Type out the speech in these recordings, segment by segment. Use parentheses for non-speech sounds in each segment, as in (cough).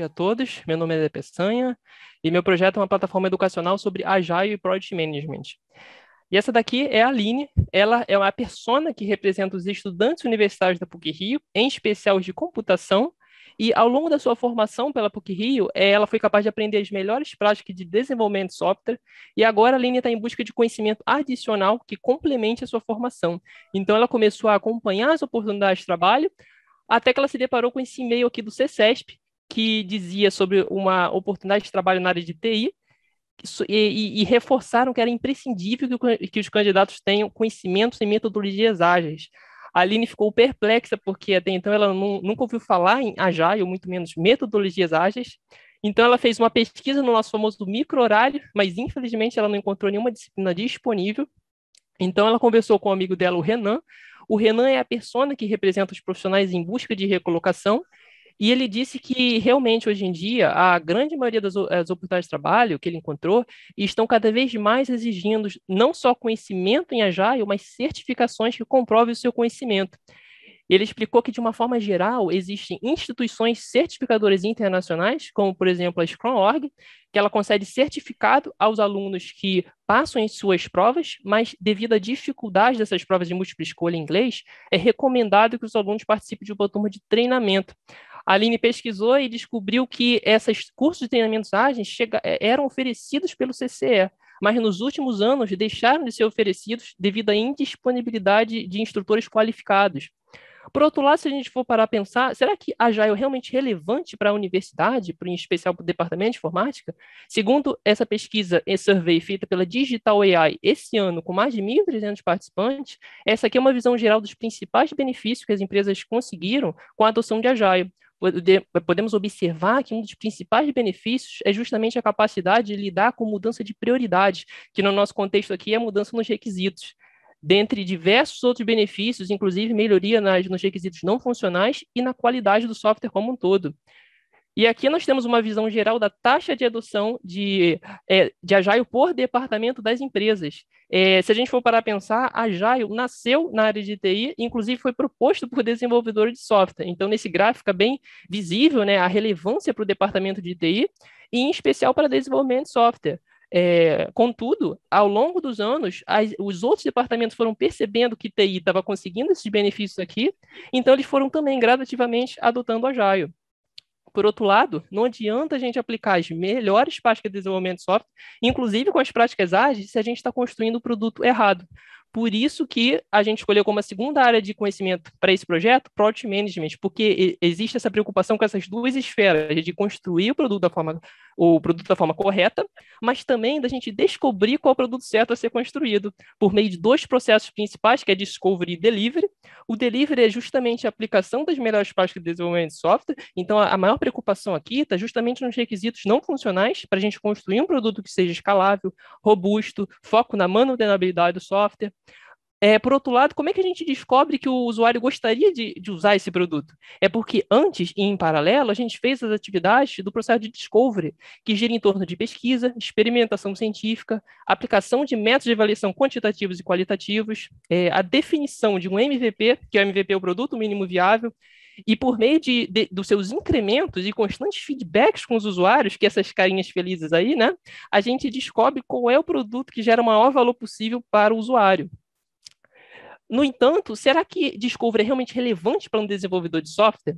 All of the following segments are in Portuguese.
dia a todos. Meu nome é Lê e meu projeto é uma plataforma educacional sobre Agile e Project Management. E essa daqui é a Aline, ela é uma persona que representa os estudantes universitários da PUC-Rio, em especial os de computação, e ao longo da sua formação pela PUC-Rio, é, ela foi capaz de aprender as melhores práticas de desenvolvimento de software, e agora a Aline está em busca de conhecimento adicional que complemente a sua formação. Então ela começou a acompanhar as oportunidades de trabalho, até que ela se deparou com esse e-mail aqui do CESP que dizia sobre uma oportunidade de trabalho na área de TI e, e, e reforçaram que era imprescindível que, que, os candidatos tenham conhecimentos em metodologias ágeis. A Aline ficou perplexa, porque até então ela não, nunca ouviu falar em Agile, ou muito menos metodologias ágeis. Então ela fez uma pesquisa no nosso famoso micro-horário, mas infelizmente ela não encontrou nenhuma disciplina disponível. Então ela conversou com o um amigo dela, o Renan. O Renan é a persona que representa os profissionais em busca de recolocação e ele disse que realmente hoje em dia a grande maioria das, das oportunidades de trabalho que ele encontrou estão cada vez mais exigindo não só conhecimento em Agile, mas certificações que comprovem o seu conhecimento. Ele explicou que, de uma forma geral, existem instituições certificadoras internacionais, como, por exemplo, a Scrum.org, que ela concede certificado aos alunos que passam em suas provas, mas, devido à dificuldade dessas provas de múltipla escolha em inglês, é recomendado que os alunos participem de uma turma de treinamento. A Aline pesquisou e descobriu que esses cursos de treinamento de ágeis chega, é, eram oferecidos pelo CCE, mas nos últimos anos deixaram de ser oferecidos devido à indisponibilidade de instrutores qualificados. Por outro lado, se a gente for parar a pensar, será que a Agile é realmente relevante para a universidade, em especial para o departamento de informática? Segundo essa pesquisa e survey feita pela Digital AI esse ano, com mais de 1.300 participantes, essa aqui é uma visão geral dos principais benefícios que as empresas conseguiram com a adoção de Agile podemos observar que um dos principais benefícios é justamente a capacidade de lidar com mudança de prioridade, que no nosso contexto aqui é a mudança nos requisitos. Dentre diversos outros benefícios, inclusive melhoria nas, nos requisitos não funcionais e na qualidade do software como um todo. E aqui nós temos uma visão geral da taxa de adoção de, é, de Agile por departamento das empresas. É, se a gente for parar a pensar, a Agile nasceu na área de TI, inclusive foi proposto por desenvolvedores de software. Então, nesse gráfico é bem visível né, a relevância para o departamento de TI, e em especial para desenvolvimento de software. É, contudo, ao longo dos anos, as, os outros departamentos foram percebendo que TI estava conseguindo esses benefícios aqui, então eles foram também gradativamente adotando a Agile. Por outro lado, não adianta a gente aplicar as melhores práticas de desenvolvimento de software, inclusive com as práticas ágeis, se a gente está construindo o produto errado. Por isso que a gente escolheu como a segunda área de conhecimento para esse projeto, Product Management, porque existe essa preocupação com essas duas esferas, de construir o produto da forma o produto da forma correta, mas também da gente descobrir qual produto certo a ser construído, por meio de dois processos principais, que é discovery e delivery. O delivery é justamente a aplicação das melhores práticas de desenvolvimento de software, então a maior preocupação aqui está justamente nos requisitos não funcionais para a gente construir um produto que seja escalável, robusto, foco na manutenabilidade do software. É, por outro lado, como é que a gente descobre que o usuário gostaria de, de, usar esse produto? É porque antes e em paralelo, a gente fez as atividades do processo de discovery, que gira em torno de pesquisa, experimentação científica, aplicação de métodos de avaliação quantitativos e qualitativos, é, a definição de um MVP, que é o MVP é o produto mínimo viável, e por meio de, de, dos seus incrementos e constantes feedbacks com os usuários, que é essas carinhas felizes aí, né? A gente descobre qual é o produto que gera o maior valor possível para o usuário. No entanto, será que Discovery é realmente relevante para um desenvolvedor de software?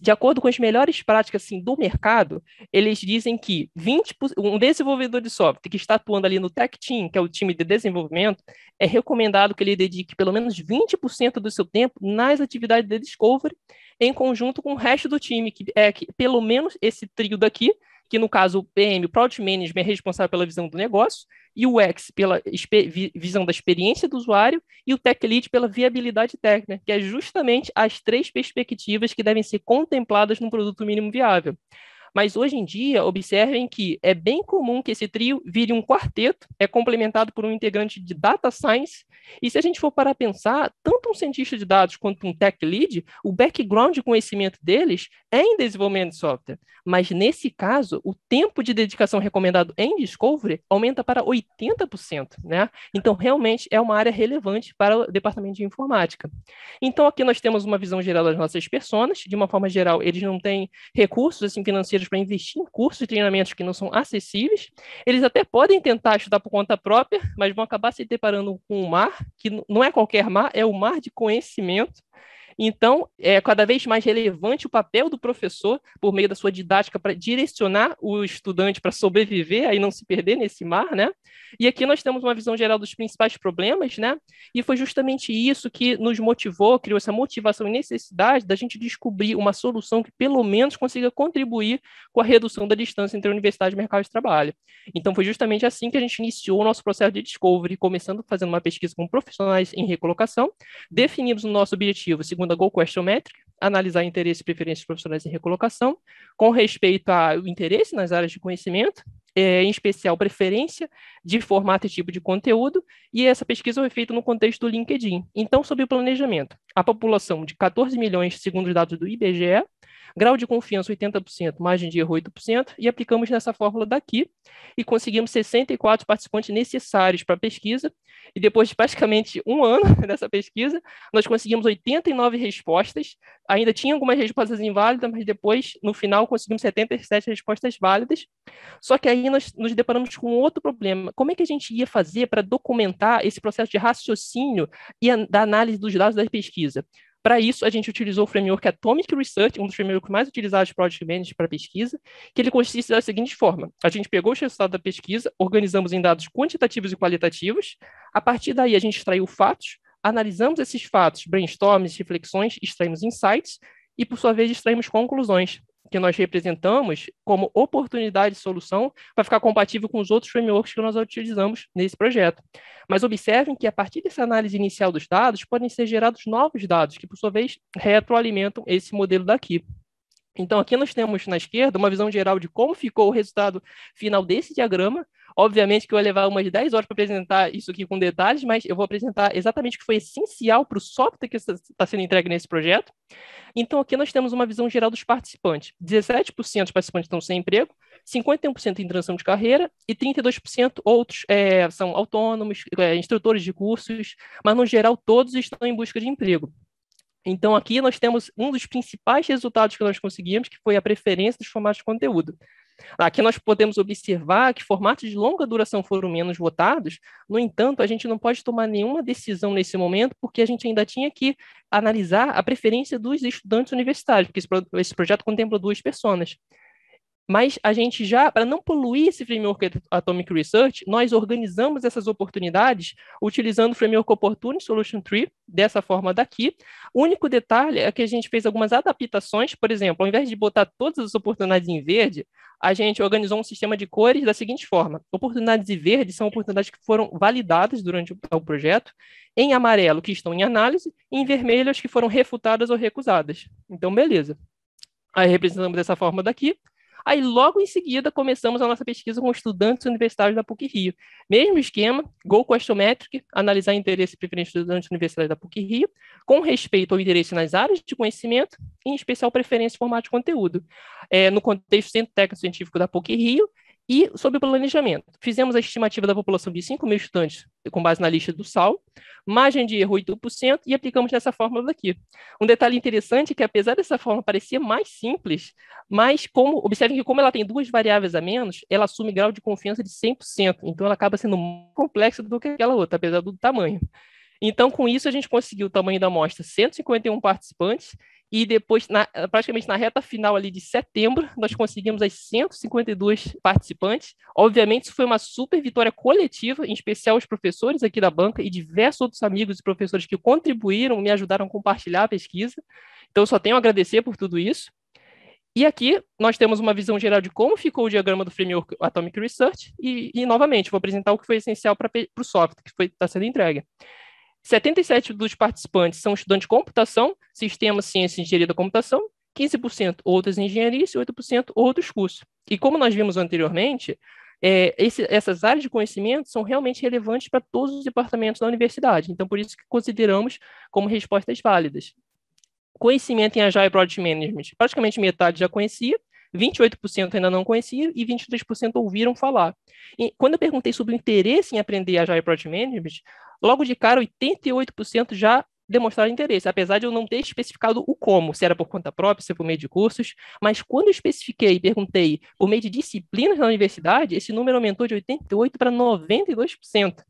de acordo com as melhores práticas assim, do mercado, eles dizem que 20, um desenvolvedor de software que está atuando ali no Tech Team, que é o time de desenvolvimento, é recomendado que ele dedique pelo menos 20% do seu tempo nas atividades de Discovery, em conjunto com o resto do time, que é que, pelo menos esse trio daqui, que no caso o PM, o Product Management, é responsável pela visão do negócio, e o X pela visão da experiência do usuário, e o Tech Lead pela viabilidade técnica, que é justamente as três perspectivas que devem ser contempladas num produto mínimo viável. Mas hoje em dia, observem que é bem comum que esse trio vire um quarteto, é complementado por um integrante de data science. E se a gente for para pensar, tanto um cientista de dados quanto um tech lead, o background de conhecimento deles é em desenvolvimento de software. Mas nesse caso, o tempo de dedicação recomendado em discovery aumenta para 80%, né? Então, realmente é uma área relevante para o departamento de informática. Então, aqui nós temos uma visão geral das nossas pessoas, de uma forma geral, eles não têm recursos assim financeiros para investir em cursos e treinamentos que não são acessíveis. Eles até podem tentar estudar por conta própria, mas vão acabar se deparando com um mar, que não é qualquer mar, é o mar de conhecimento. Então, é cada vez mais relevante o papel do professor, por meio da sua didática, para direcionar o estudante para sobreviver, aí não se perder nesse mar, né? E aqui nós temos uma visão geral dos principais problemas, né? E foi justamente isso que nos motivou, criou essa motivação e necessidade da gente descobrir uma solução que, pelo menos, consiga contribuir com a redução da distância entre a universidade e o mercado de trabalho. Então, foi justamente assim que a gente iniciou o nosso processo de discovery, começando fazendo uma pesquisa com profissionais em recolocação, definimos o nosso objetivo, segundo segunda goal question analisar interesse e preferências profissionais em recolocação, com respeito ao interesse nas áreas de conhecimento, é, em especial preferência de formato e tipo de conteúdo, e essa pesquisa foi feita no contexto do LinkedIn. Então, sobre o planejamento, a população de 14 milhões, segundo os dados do IBGE, Grau de confiança 80%, margem de erro 8%, e aplicamos nessa fórmula daqui e conseguimos 64 participantes necessários para a pesquisa. E depois de praticamente um ano (laughs) dessa pesquisa, nós conseguimos 89 respostas. Ainda tinha algumas respostas inválidas, mas depois, no final, conseguimos 77 respostas válidas. Só que aí nós nos deparamos com outro problema. Como é que a gente ia fazer para documentar esse processo de raciocínio e da análise dos dados da pesquisa? Para isso, a gente utilizou o framework Atomic Research, um dos frameworks mais utilizados de Project Management para pesquisa, que ele consiste da seguinte forma. A gente pegou os resultados da pesquisa, organizamos em dados quantitativos e qualitativos, a partir daí a gente extraiu fatos, analisamos esses fatos, brainstorms, reflexões, extraímos insights e, por sua vez, extraímos conclusões que nós representamos como oportunidade de solução vai ficar compatível com os outros frameworks que nós utilizamos nesse projeto. Mas observem que a partir dessa análise inicial dos dados podem ser gerados novos dados que, por sua vez, retroalimentam esse modelo daqui. Então, aqui nós temos na esquerda uma visão geral de como ficou o resultado final desse diagrama, Obviamente que eu vou levar umas 10 horas para apresentar isso aqui com detalhes, mas eu vou apresentar exatamente o que foi essencial para o software que está sendo entregue nesse projeto. Então, aqui nós temos uma visão geral dos participantes. 17% dos participantes estão sem emprego, 51% em transição de carreira e 32% outros é, são autônomos, é, instrutores de cursos, mas no geral todos estão em busca de emprego. Então aqui nós temos um dos principais resultados que nós conseguimos, que foi a preferência dos formatos de conteúdo. Aqui nós podemos observar que formatos de longa duração foram menos votados, no entanto, a gente não pode tomar nenhuma decisão nesse momento, porque a gente ainda tinha que analisar a preferência dos estudantes universitários, porque esse, projeto contempla duas pessoas. Mas a gente já, para não poluir esse framework Atomic Research, nós organizamos essas oportunidades utilizando o framework Opportunity Solution Tree, dessa forma daqui. O único detalhe é que a gente fez algumas adaptações, por exemplo, ao invés de botar todas as oportunidades em verde, a gente organizou um sistema de cores da seguinte forma: oportunidades em verde são oportunidades que foram validadas durante o projeto, em amarelo, que estão em análise, e em vermelho, as que foram refutadas ou recusadas. Então, beleza. Aí representamos dessa forma daqui. Aí, logo em seguida, começamos a nossa pesquisa com estudantes universitários da PUC-Rio. Mesmo esquema, Go Metric, analisar interesse e preferência de estudantes universitários da PUC-Rio, com respeito ao interesse nas áreas de conhecimento, em especial preferência e formato de conteúdo. É, no contexto Centro Técnico Científico da PUC-Rio, e sobre o planejamento. Fizemos a estimativa da população de 5 mil estudantes com base na lista do SAL, margem de erro 8% e aplicamos nessa fórmula daqui. Um detalhe interessante é que, apesar dessa fórmula parecer mais simples, mas como observem que como ela tem duas variáveis a menos, ela assume grau de confiança de 100%, então ela acaba sendo mais complexa do que aquela outra, apesar do tamanho. Então, com isso, a gente conseguiu o tamanho da amostra 151 participantes e depois, na, praticamente na reta final ali de setembro, nós conseguimos as 152 participantes. Obviamente, isso foi uma super vitória coletiva, em especial os professores aqui da banca e diversos outros amigos e professores que contribuíram, me ajudaram a compartilhar a pesquisa. Então, só tenho a agradecer por tudo isso. E aqui nós temos uma visão geral de como ficou o diagrama do framework Atomic Research e, e novamente, vou apresentar o que foi essencial para o software que está sendo entregue. 77 dos participantes são estudantes de computação, sistema, ciência e engenharia da computação, 15% outras engenharias e 8% outros cursos. E como nós vimos anteriormente, é, esse, essas áreas de conhecimento são realmente relevantes para todos os departamentos da universidade. Então, por isso que consideramos como respostas válidas. Conhecimento em Agile product Management, praticamente metade já conhecia, 28% ainda não conhecia e 23% ouviram falar. E quando eu perguntei sobre o interesse em aprender Agile product Management, Logo de cara, 88% já demonstraram interesse, apesar de eu não ter especificado o como, se era por conta própria, se era é por meio de cursos, mas quando eu especifiquei e perguntei por meio de disciplinas na universidade, esse número aumentou de 88% para 92%.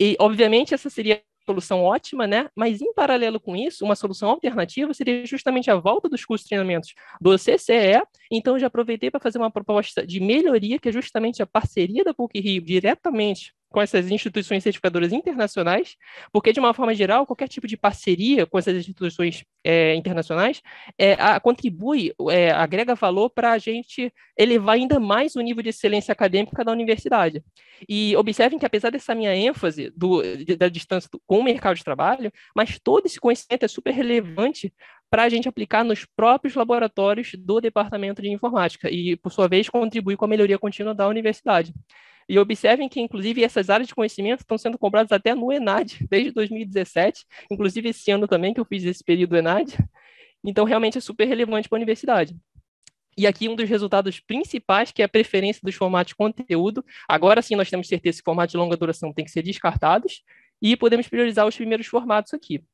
E, obviamente, essa seria solução ótima, né? Mas em paralelo com isso, uma solução alternativa seria justamente a volta dos cursos de treinamentos do CCE. Então, eu já aproveitei para fazer uma proposta de melhoria, que é justamente a parceria da PUC Rio diretamente com essas instituições certificadoras internacionais, porque, de uma forma geral, qualquer tipo de parceria com essas instituições é, internacionais é, a, contribui, é, agrega valor para a gente elevar ainda mais o nível de excelência acadêmica da universidade. E observem que, apesar dessa minha ênfase do, da distância com o mercado de trabalho, mas todo esse conhecimento é super relevante para a gente aplicar nos próprios laboratórios do Departamento de Informática e, por sua vez, contribui com a melhoria contínua da universidade. E observem que, inclusive, essas áreas de conhecimento estão sendo compradas até no ENAD, desde 2017, inclusive esse ano também que eu fiz esse período ENAD. Então, realmente é super relevante para a universidade. E aqui um dos resultados principais, que é a preferência dos formatos de conteúdo. Agora sim nós temos certeza que formatos de longa duração têm que ser descartados e podemos priorizar os primeiros formatos aqui.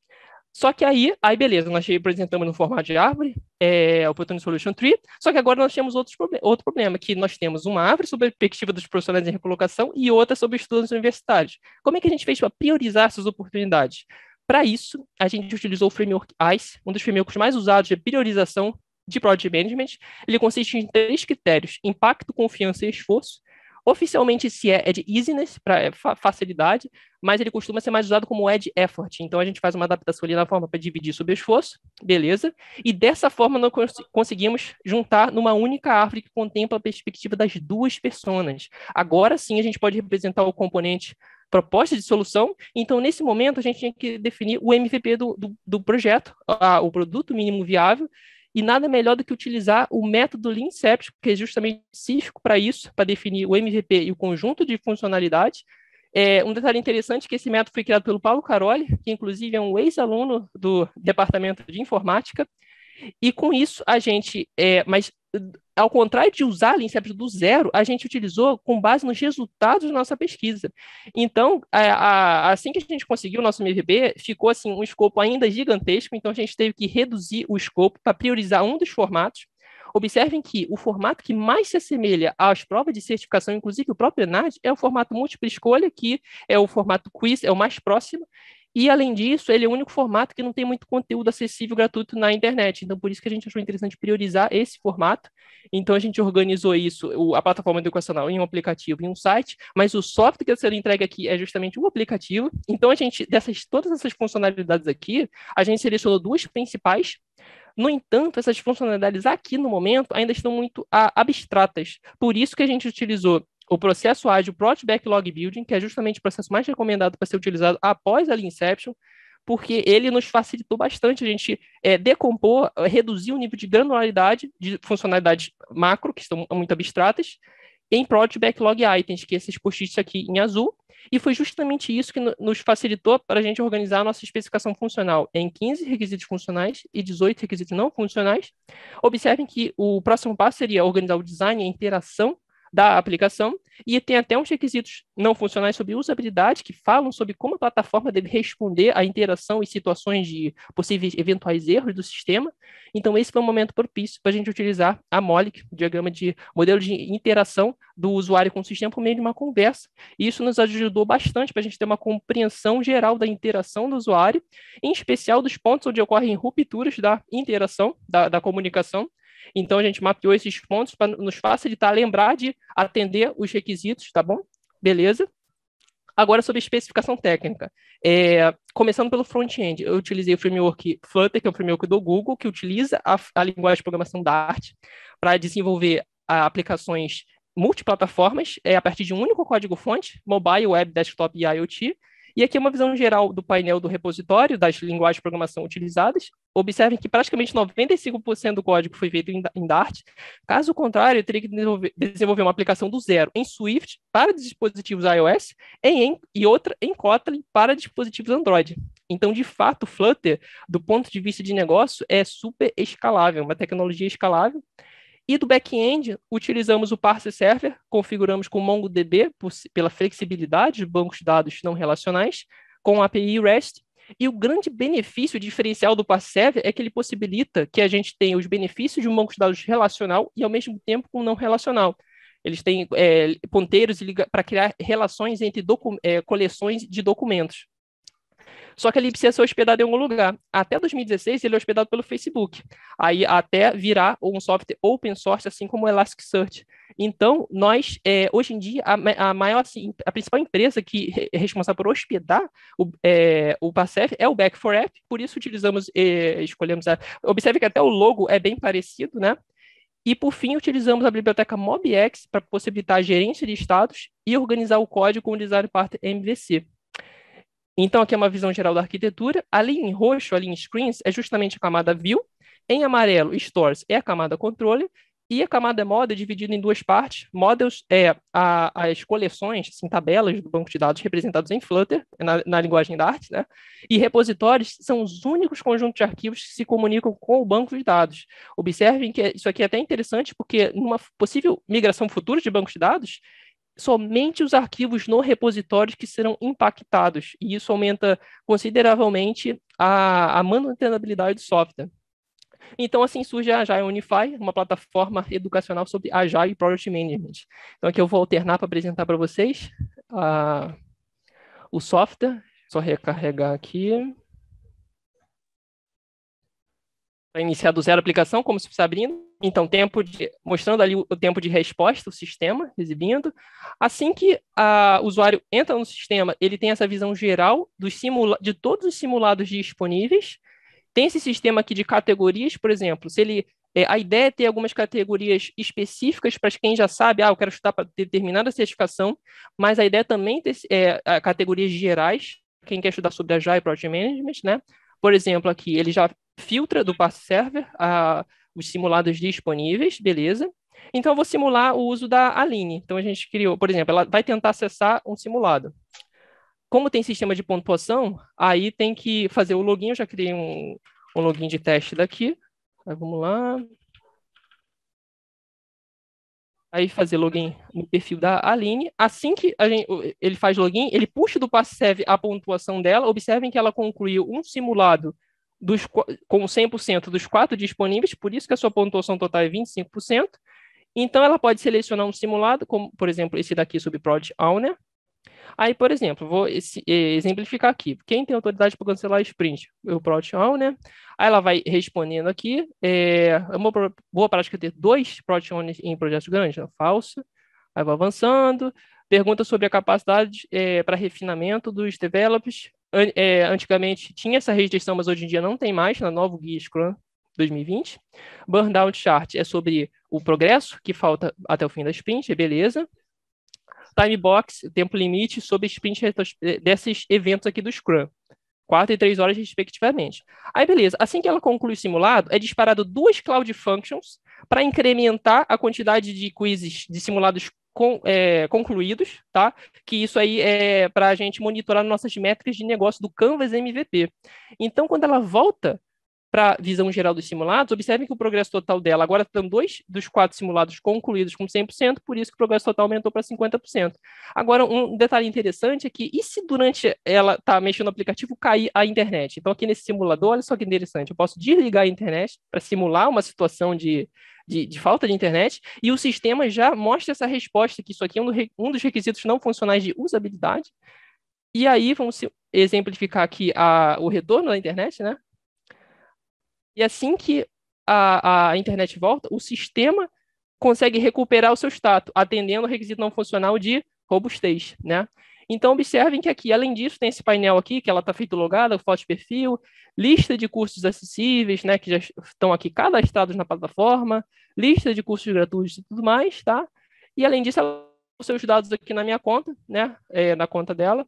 Só que aí, aí beleza, nós representamos no formato de árvore, é, eh, Opportunity Solution Tree, só que agora nós temos outros outro problema, que nós temos uma árvore sobre a perspectiva dos profissionais em recolocação e outra sobre estudantes universitários. Como é que a gente fez para priorizar essas oportunidades? Para isso, a gente utilizou o framework ICE, um dos frameworks mais usados de priorização de Project Management. Ele consiste em três critérios, impacto, confiança e esforço, Oficialmente esse é, é de easiness, para é, facilidade, mas ele costuma ser mais usado como edge effort. Então a gente faz uma adaptação ali na forma para dividir sobre esforço, beleza? E dessa forma nós cons conseguimos juntar numa única árvore que contempla a perspectiva das duas personas. Agora sim a gente pode representar o componente proposta de solução. Então, nesse momento, a gente tinha que definir o MVP do, do, do projeto, a, o produto mínimo viável, e nada melhor do que utilizar o método Lean que é justamente específico para isso, para definir o MVP e o conjunto de funcionalidades. É, um detalhe interessante é que esse método foi criado pelo Paulo Caroli, que inclusive é um ex-aluno do Departamento de Informática, e com isso a gente, é, mas ao contrário de usar Lean do zero, a gente utilizou com base nos resultados da nossa pesquisa. Então, a, a, assim que a gente conseguiu o nosso MVB ficou assim um escopo ainda gigantesco, então a gente teve que reduzir o escopo para priorizar um dos formatos. Observem que o formato que mais se assemelha às provas de certificação, inclusive o próprio ENAD, é o formato múltipla escolha, que é o formato quiz, é o mais próximo, e, além disso, ele é o único formato que não tem muito conteúdo acessível gratuito na internet. Então, por isso que a gente achou interessante priorizar esse formato. Então, a gente organizou isso, a plataforma educacional, em um aplicativo e um site, mas o software que está sendo entregue aqui é justamente o um aplicativo. Então, a gente, dessas todas essas funcionalidades aqui, a gente selecionou duas principais. No entanto, essas funcionalidades aqui no momento ainda estão muito ah, abstratas. Por isso que a gente utilizou o processo ágil Product Backlog Building, que é justamente o processo mais recomendado para ser utilizado após a Lean Inception, porque ele nos facilitou bastante a gente é, decompor, é, reduzir o nível de granularidade de funcionalidades macro, que estão muito abstratas, em Product Backlog Items, que é esses post-its aqui em azul, e foi justamente isso que nos facilitou para a gente organizar a nossa especificação funcional em 15 requisitos funcionais e 18 requisitos não funcionais. Observem que o próximo passo seria organizar o design e a interação da aplicação e tem até uns requisitos não funcionais sobre usabilidade que falam sobre como a plataforma deve responder à interação e situações de possíveis eventuais erros do sistema. Então, esse foi um momento propício para a gente utilizar a MOLIC, o diagrama de modelo de interação do usuário com o sistema por meio de uma conversa. E isso nos ajudou bastante para a gente ter uma compreensão geral da interação do usuário, em especial dos pontos onde ocorrem rupturas da interação, da, da comunicação, então a gente mapeou esses pontos para nos facilitar lembrar de atender os requisitos, tá bom? Beleza? Agora sobre especificação técnica. É, começando pelo front-end, eu utilizei o framework Flutter, que é um framework do Google, que utiliza a, a linguagem de programação Dart para desenvolver a, aplicações multiplataformas é, a partir de um único código-fonte, mobile, web, desktop e IoT. E aqui é uma visão geral do painel do repositório das linguagens de programação utilizadas. Observem que praticamente 95% do código foi feito em, Dart. Caso contrário, eu teria que desenvolver, uma aplicação do zero em Swift para dispositivos iOS em, e outra em Kotlin para dispositivos Android. Então, de fato, Flutter, do ponto de vista de negócio, é super escalável, uma tecnologia escalável. E do back-end, utilizamos o Parse Server, configuramos com MongoDB por, pela flexibilidade de bancos de dados não relacionais, com a API REST. E o grande benefício diferencial do Parse Server é que ele possibilita que a gente tenha os benefícios de um banco de dados relacional e, ao mesmo tempo, um não relacional. Eles têm é, ponteiros para criar relações entre é, coleções de documentos. Só que ele precisa ser hospedado em algum lugar. Até 2016, ele é hospedado pelo Facebook. Aí até virar um software open source, assim como o Elasticsearch. Então, nós, é, hoje em dia, a, a maior, assim, a principal empresa que é responsável por hospedar o, é, o é o Back4App, por isso utilizamos, é, escolhemos a... Observe que até o logo é bem parecido, né? E, por fim, utilizamos a biblioteca MobX para possibilitar a gerência de estados e organizar o código com o design part MVC. Então, aqui é uma visão geral da arquitetura. Ali em roxo, ali em screens, é justamente a camada view. Em amarelo, stores é a camada controle. E a camada moda é dividida em duas partes. Models é a, as coleções, assim, tabelas do banco de dados representados em Flutter, é na, na linguagem da arte, né? E repositórios são os únicos conjuntos de arquivos que se comunicam com o banco de dados. Observem que isso aqui é até interessante, porque numa possível migração futura de bancos de dados, somente os arquivos no repositório que serão impactados, e isso aumenta consideravelmente a, a manutenabilidade do software. Então, assim surge a Agile Unify, uma plataforma educacional sobre Agile e Project Management. Então, aqui eu vou alternar para apresentar para vocês ah, o software. Só recarregar aqui. para iniciar do zero a aplicação, como se fosse abrindo. Então, tempo de, mostrando ali o tempo de resposta, o sistema, exibindo. Assim que o usuário entra no sistema, ele tem essa visão geral do simula de todos os simulados disponíveis. Tem esse sistema aqui de categorias, por exemplo, se ele é, a ideia é ter algumas categorias específicas para quem já sabe, ah, eu quero estudar para determinada certificação, mas a ideia é também ter é, categorias gerais, quem quer estudar sobre a Jai Project Management, né? Por exemplo, aqui ele já filtra do pass server a, os simulados disponíveis, beleza. Então, eu vou simular o uso da Aline. Então, a gente criou, por exemplo, ela vai tentar acessar um simulado. Como tem sistema de pontuação, aí tem que fazer o login. Eu já criei um, um login de teste daqui. Aí, vamos lá. Aí fazer login no perfil da Aline. Assim que gente, ele faz login, ele puxa do Passev a pontuação dela. Observem que ela concluiu um simulado dos, com 100% dos quatro disponíveis, por isso que a sua pontuação total é 25%. Então, ela pode selecionar um simulado, como, por exemplo, esse daqui sobre Project Owner. Aí, por exemplo, vou esse, é, exemplificar aqui. Quem tem autoridade para cancelar a sprint? O Project Owner. Aí ela vai respondendo aqui. É uma boa prática ter dois Project Owners em projetos grandes? Né? Falso. Aí vou avançando. Pergunta sobre a capacidade é, para refinamento dos developers é, antigamente tinha essa restrição, mas hoje em dia não tem mais, na nova Guia Scrum 2020. Burnout Chart é sobre o progresso que falta até o fim da sprint, beleza. Time Box, tempo limite, sobre sprint é, desses eventos aqui do Scrum. 4 e 3 horas, respectivamente. Aí, beleza. Assim que ela conclui o simulado, é disparado duas Cloud Functions para incrementar a quantidade de quizzes de simulados é, concluídos, tá? Que isso aí é para a gente monitorar nossas métricas de negócio do Canvas MVP. Então, quando ela volta para a visão geral dos simulados, observem que o progresso total dela, agora estão tá dois dos quatro simulados concluídos com 100%, por isso que o progresso total aumentou para 50%. Agora, um detalhe interessante é que, e se durante ela tá mexendo no aplicativo cair a internet? Então, aqui nesse simulador, olha só que interessante, eu posso desligar a internet para simular uma situação de de, de, falta de internet, e o sistema já mostra essa resposta, que isso aqui é um, dos requisitos não funcionais de usabilidade. E aí vamos exemplificar aqui a, o retorno da internet, né? E assim que a, a internet volta, o sistema consegue recuperar o seu status, atendendo ao requisito não funcional de robustez, né? Então, observem que aqui, além disso, tem esse painel aqui, que ela está feito logada, foto de perfil, lista de cursos acessíveis, né, que já estão aqui cadastrados na plataforma, lista de cursos gratuitos e tudo mais, tá? E, além disso, ela os seus dados aqui na minha conta, né, é, na conta dela.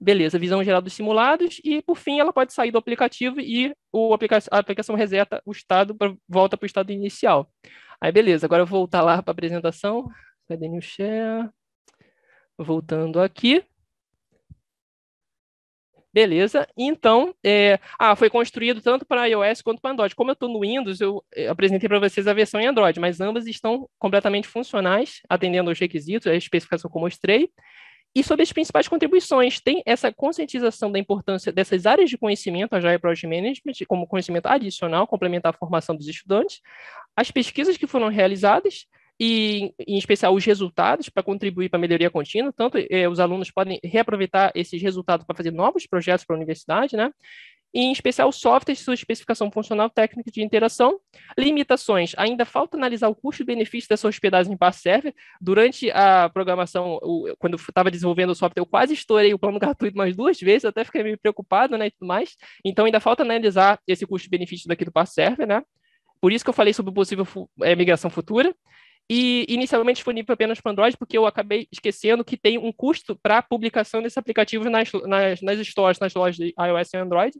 Beleza, visão geral dos simulados e, por fim, ela pode sair do aplicativo e o aplica a aplicação reseta o estado, pra, volta para o estado inicial. Aí, beleza, agora eu vou voltar lá para a apresentação. Cadê New Share? voltando aqui. Beleza, então, é... ah, foi construído tanto para iOS quanto para Android. Como eu estou no Windows, eu apresentei para vocês a versão em Android, mas ambas estão completamente funcionais, atendendo aos requisitos, a especificação que eu mostrei. E sobre as principais contribuições, tem essa conscientização da importância dessas áreas de conhecimento, a Jaya Project Management, como conhecimento adicional, complementar a formação dos estudantes, as pesquisas que foram realizadas, e, em especial, os resultados para contribuir para a melhoria contínua. Tanto eh, os alunos podem reaproveitar esses resultados para fazer novos projetos para a universidade, né? E, em especial, softwares de sua especificação funcional técnica de interação. Limitações. Ainda falta analisar o custo benefício dessa hospedagem em Passerve. Durante a programação, o, quando estava desenvolvendo o software, eu quase estourei o plano (laughs) gratuito mais duas vezes, até fiquei meio preocupado, né, e tudo mais. Então, ainda falta analisar esse custo benefício daqui do Passerve, né? Por isso que eu falei sobre possível é, migração futura e inicialmente disponível apenas para Android, porque eu acabei esquecendo que tem um custo para a publicação desse aplicativo nas, nas, nas stores, nas lojas de iOS e Android.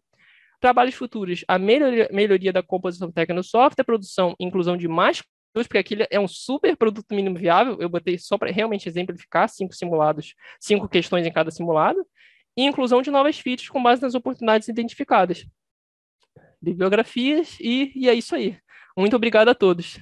Trabalhos futuros, a melhoria, melhoria da composição técnica no software, produção e inclusão de mais porque aquilo é um super produto mínimo viável, eu botei só para realmente exemplificar, cinco simulados, cinco questões em cada simulado, e inclusão de novas features com base nas oportunidades identificadas. Bibliografias, e, e é isso aí. Muito obrigado a todos.